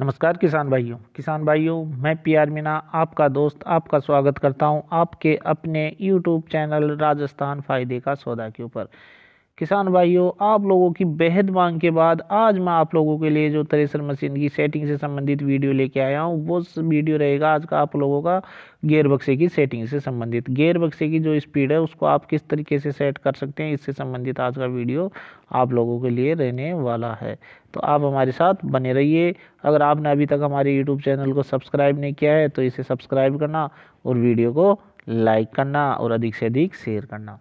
नमस्कार किसान भाइयों किसान भाइयों मैं पी आर मीना आपका दोस्त आपका स्वागत करता हूं आपके अपने यूट्यूब चैनल राजस्थान फ़ायदे का सौदा के ऊपर किसान भाइयों आप लोगों की बेहद मांग के बाद आज मैं आप लोगों के लिए जो थ्रेसर मशीन की सेटिंग से संबंधित वीडियो लेके आया हूँ वो वीडियो रहेगा आज का आप लोगों का गेयर बक्से की सेटिंग से संबंधित गेयर बक्से की जो स्पीड है उसको आप किस तरीके से सेट कर सकते हैं इससे संबंधित आज का वीडियो आप लोगों के लिए रहने वाला है तो आप हमारे साथ बने रहिए अगर आपने अभी तक हमारे यूट्यूब चैनल को सब्सक्राइब नहीं किया है तो इसे सब्सक्राइब करना और वीडियो को लाइक करना और अधिक से अधिक शेयर करना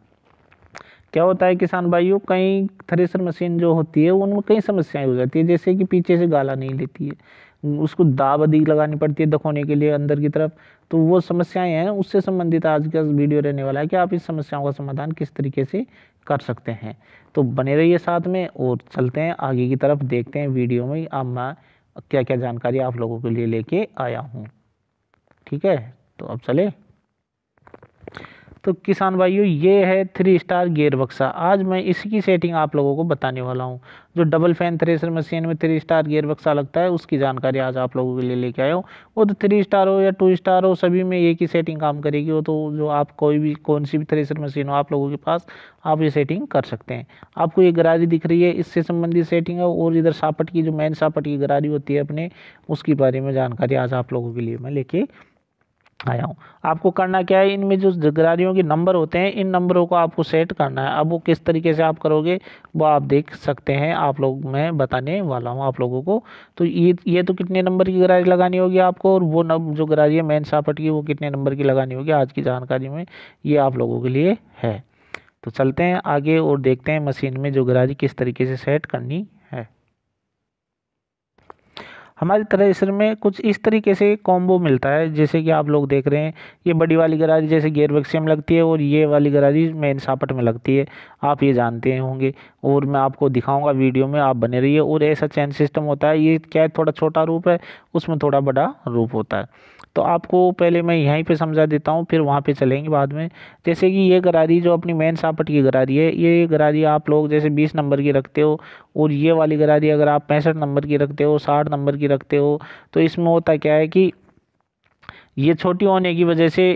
क्या होता है किसान भाइयों कई थ्रेसर मशीन जो होती है उनमें कई समस्याएं हो जाती है जैसे कि पीछे से गाला नहीं लेती है उसको दाब अधिक लगानी पड़ती है दखोने के लिए अंदर की तरफ तो वो समस्याएं हैं उससे संबंधित आज का वीडियो रहने वाला है कि आप इस समस्याओं का समाधान किस तरीके से कर सकते हैं तो बने रहिए साथ में और चलते हैं आगे की तरफ देखते हैं वीडियो में अब मैं क्या क्या जानकारी आप लोगों के लिए लेके आया हूँ ठीक है तो अब चले तो किसान भाइयों ये है थ्री स्टार गेयर बक्सा आज मैं इसकी सेटिंग आप लोगों को बताने वाला हूँ जो डबल फैन थ्रेसर मशीन में थ्री स्टार गेयर बक्सा लगता है उसकी जानकारी आज आप लोगों के लिए लेके आया हूँ वो तो थ्री स्टार हो या टू स्टार हो सभी में एक ही सेटिंग काम करेगी वो तो जो आप कोई भी कौन सी भी थ्रेसर मशीन हो आप लोगों के पास आप ये सेटिंग कर सकते हैं आपको ये गरारी दिख रही है इससे संबंधित सेटिंग है और इधर सापट की जो मेन सापट की गरारी होती है अपने उसके बारे में जानकारी आज आप लोगों के लिए मैं लेके आया हूँ आपको करना क्या है इनमें जो गरारियों के नंबर होते हैं इन नंबरों को आपको सेट करना है अब वो किस तरीके से आप करोगे वो आप देख सकते हैं आप लोग मैं बताने वाला हूँ आप लोगों को तो ये ये तो कितने नंबर की गरारी लगानी होगी आपको और वो नब, जो गरारी है मेन सापट की वो कितने नंबर की लगानी होगी आज की जानकारी में ये आप लोगों के लिए है तो चलते हैं आगे और देखते हैं मशीन में जो गरारी किस तरीके से सेट करनी हमारे थ्रेसर में कुछ इस तरीके से कॉम्बो मिलता है जैसे कि आप लोग देख रहे हैं ये बड़ी वाली गरारी जैसे गेयर गेयरबैक्सी में लगती है और ये वाली गरारी मेन सापट में लगती है आप ये जानते होंगे और मैं आपको दिखाऊंगा वीडियो में आप बने रहिए और ऐसा चैन सिस्टम होता है ये क्या है थोड़ा छोटा रूप है उसमें थोड़ा बड़ा रूप होता है तो आपको पहले मैं यहीं पे समझा देता हूँ फिर वहाँ पे चलेंगे बाद में जैसे कि ये गरारी जो अपनी मेन सापट की गरारी है ये गरारी आप लोग जैसे बीस नंबर की रखते हो और ये वाली गरारी अगर आप पैंसठ नंबर की रखते हो साठ नंबर की रखते हो तो इसमें होता क्या है कि ये छोटी होने की वजह से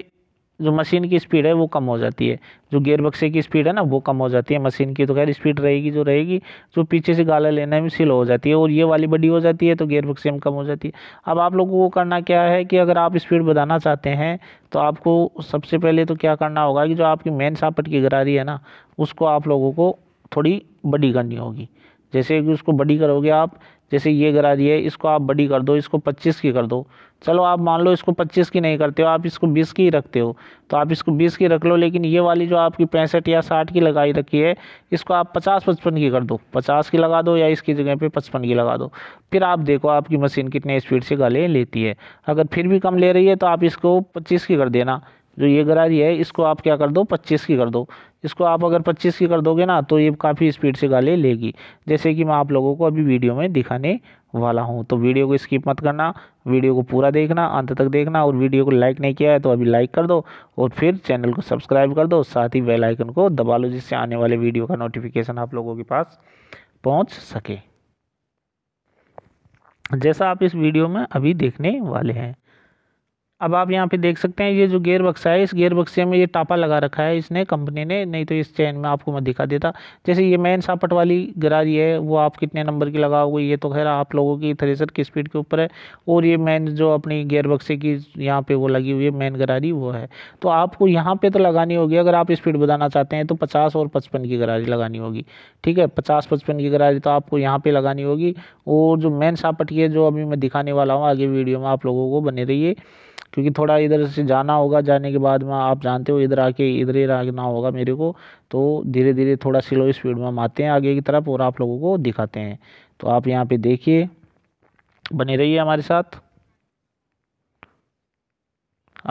जो मशीन की स्पीड है वो कम हो जाती है जो गेयर बक्से की स्पीड है ना वो कम हो जाती है मशीन की तो खैर स्पीड रहेगी जो तो रहेगी जो पीछे से गाला लेने में स्लो हो जाती है और ये वाली बड़ी हो जाती है तो गेयर बक्से में कम हो जाती है अब आप लोगों को करना क्या है कि अगर आप स्पीड बढ़ाना चाहते हैं तो आपको सबसे पहले तो क्या करना होगा कि जो आपकी मेन सापट की गरारी है ना उसको आप लोगों को थोड़ी बड़ी करनी होगी जैसे कि उसको बड़ी करोगे आप जैसे ये गराज ये इसको आप बड़ी कर दो इसको 25 की कर दो चलो आप मान लो इसको 25 की नहीं करते हो आप इसको 20 की ही रखते हो तो आप इसको 20 की रख लो लेकिन ये वाली जो आपकी पैंसठ या साठ की लगाई रखी है इसको आप पचास पचपन की कर दो पचास की लगा दो या इसकी जगह पे पचपन की लगा दो फिर आप देखो आपकी मशीन कितने स्पीड से गाले लेती है अगर फिर भी कम ले रही है तो आप इसको पच्चीस की कर देना जो ये गरारी है इसको आप क्या कर दो पच्चीस की कर दो इसको आप अगर पच्चीस की कर दोगे ना तो ये काफ़ी स्पीड से गाले लेगी जैसे कि मैं आप लोगों को अभी वीडियो में दिखाने वाला हूँ तो वीडियो को स्किप मत करना वीडियो को पूरा देखना अंत तक देखना और वीडियो को लाइक नहीं किया है तो अभी लाइक कर दो और फिर चैनल को सब्सक्राइब कर दो साथ ही बेल आइकन को दबा लो जिससे आने वाले वीडियो का नोटिफिकेशन आप लोगों के पास पहुँच सके जैसा आप इस वीडियो में अभी देखने वाले हैं अब आप यहाँ पे देख सकते हैं ये जो गेयर बक्सा है इस गेयर बक्से में ये टापा लगा रखा है इसने कंपनी ने नहीं तो इस चैन में आपको मैं दिखा देता जैसे ये मेन सापट वाली गरारी है वो आप कितने नंबर की लगाओगे ये तो खैर आप लोगों की थ्रेसर की स्पीड के ऊपर है और ये मेन जो अपनी गेयर बक्से की यहाँ पर वो लगी हुई है मेन गरारी वो है तो आपको यहाँ पर तो लगानी होगी अगर आप स्पीड बताना चाहते हैं तो पचास और पचपन की गरारी लगानी होगी ठीक है पचास पचपन की गरारी तो आपको यहाँ पर लगानी होगी और जो मेन सापट की है जो अभी मैं दिखाने वाला हूँ आगे वीडियो में आप लोगों को बने रहिए क्योंकि थोड़ा इधर से जाना होगा जाने के बाद में आप जानते हो इधर आके इधर ही रहना होगा मेरे को तो धीरे धीरे थोड़ा स्लो स्पीड में हम आते हैं आगे की तरफ और आप लोगों को दिखाते हैं तो आप यहाँ पे देखिए बने रहिए हमारे साथ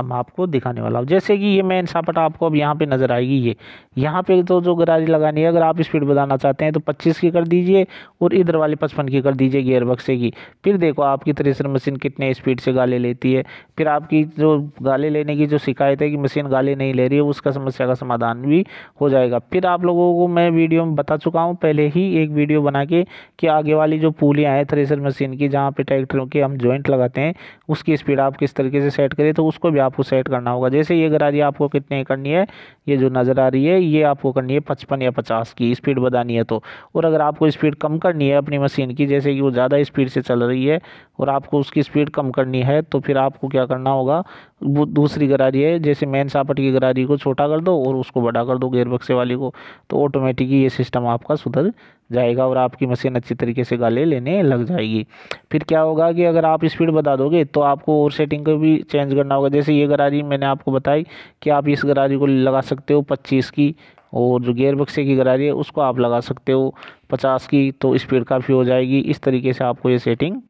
मैं आपको दिखाने वाला हूँ जैसे कि ये मेन सापट आपको अब यहाँ पे नज़र आएगी ये यहाँ पे तो जो गरारी लगानी है अगर आप स्पीड बढ़ाना चाहते हैं तो 25 की कर दीजिए और इधर वाले 55 की कर दीजिए गियर बक्से की फिर देखो आपकी थ्रेसर मशीन कितने स्पीड से गाले लेती है फिर आपकी जो गाले लेने की जो शिकायत है कि मशीन गाले नहीं ले रही है उसका समस्या का समाधान भी हो जाएगा फिर आप लोगों को मैं वीडियो में बता चुका हूँ पहले ही एक वीडियो बना के कि आगे वाली जो पूलियाँ हैं थ्रेसर मशीन की जहाँ पर ट्रैक्टरों के हम जॉइंट लगाते हैं उसकी स्पीड आप किस तरीके से सेट करें तो उसको आपको सेट करना होगा जैसे ये गरारी आपको कितने करनी है ये जो नज़र आ रही है ये आपको करनी है पचपन या पचास की स्पीड बढ़ानी है तो और अगर आपको स्पीड कम करनी है अपनी मशीन की जैसे कि वो ज़्यादा स्पीड से चल रही है और आपको उसकी स्पीड कम करनी है तो फिर आपको क्या करना होगा वो दूसरी गरारी है जैसे मेन सापट की गरारी को छोटा कर दो और उसको बड़ा कर दो गेयर बक्से वाली को तो ऑटोमेटिक ये सिस्टम आपका सुधर जाएगा और आपकी मशीन अच्छी तरीके से गाले लेने लग जाएगी फिर क्या होगा कि अगर आप स्पीड बता दोगे तो आपको और सेटिंग को भी चेंज करना होगा जैसे ये गरारी मैंने आपको बताई कि आप इस गरारी को लगा सकते हो पच्चीस की और जो गेयर बक्से की गरारी है उसको आप लगा सकते हो पचास की तो स्पीड काफ़ी हो जाएगी इस तरीके से आपको ये सेटिंग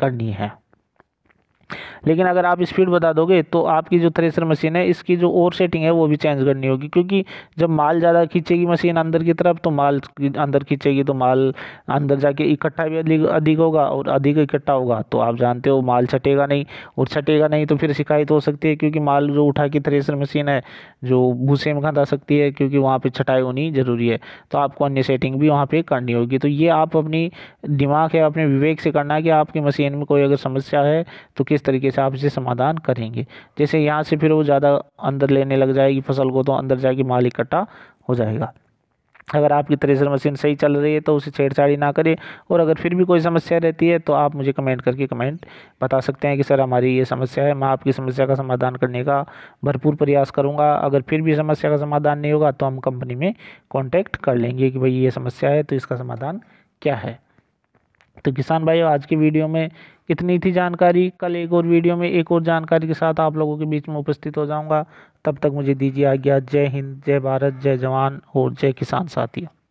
करनी है लेकिन अगर आप स्पीड बता दोगे तो आपकी जो थ्रेसर मशीन है इसकी जो ओवर सेटिंग है वो भी चेंज करनी होगी क्योंकि जब माल ज़्यादा खींचेगी मशीन अंदर की तरफ तो माल अंदर खींचेगी तो माल अंदर जाके इकट्ठा भी अधिक अधिक होगा और अधिक इकट्ठा होगा तो आप जानते हो माल छटेगा नहीं और छटेगा नहीं तो फिर शिकायत हो सकती है क्योंकि माल जो उठा के थ्रेसर मशीन है जो भूसे में खा सकती है क्योंकि वहाँ पर छटाई होनी ज़रूरी है तो आपको अन्य सेटिंग भी वहाँ पर करनी होगी तो ये आप अपनी दिमाग या अपने विवेक से करना है कि आपकी मशीन में कोई अगर समस्या है तो किस किस तरीके से आप इसे समाधान करेंगे जैसे यहाँ से फिर वो ज़्यादा अंदर लेने लग जाएगी फसल को तो अंदर जाके माल इकट्ठा हो जाएगा अगर आपकी थ्रेसर मशीन सही चल रही है तो उसे छेड़छाड़ी ना करें और अगर फिर भी कोई समस्या रहती है तो आप मुझे कमेंट करके कमेंट बता सकते हैं कि सर हमारी ये समस्या है मैं आपकी समस्या का समाधान करने का भरपूर प्रयास करूंगा अगर फिर भी समस्या का समाधान नहीं होगा तो हम कंपनी में कॉन्टैक्ट कर लेंगे कि भाई ये समस्या है तो इसका समाधान क्या है तो किसान भाई आज की वीडियो में इतनी थी जानकारी कल एक और वीडियो में एक और जानकारी के साथ आप लोगों के बीच में उपस्थित हो जाऊंगा तब तक मुझे दीजिए आज्ञा जय हिंद जय भारत जय जवान और जय किसान साथियों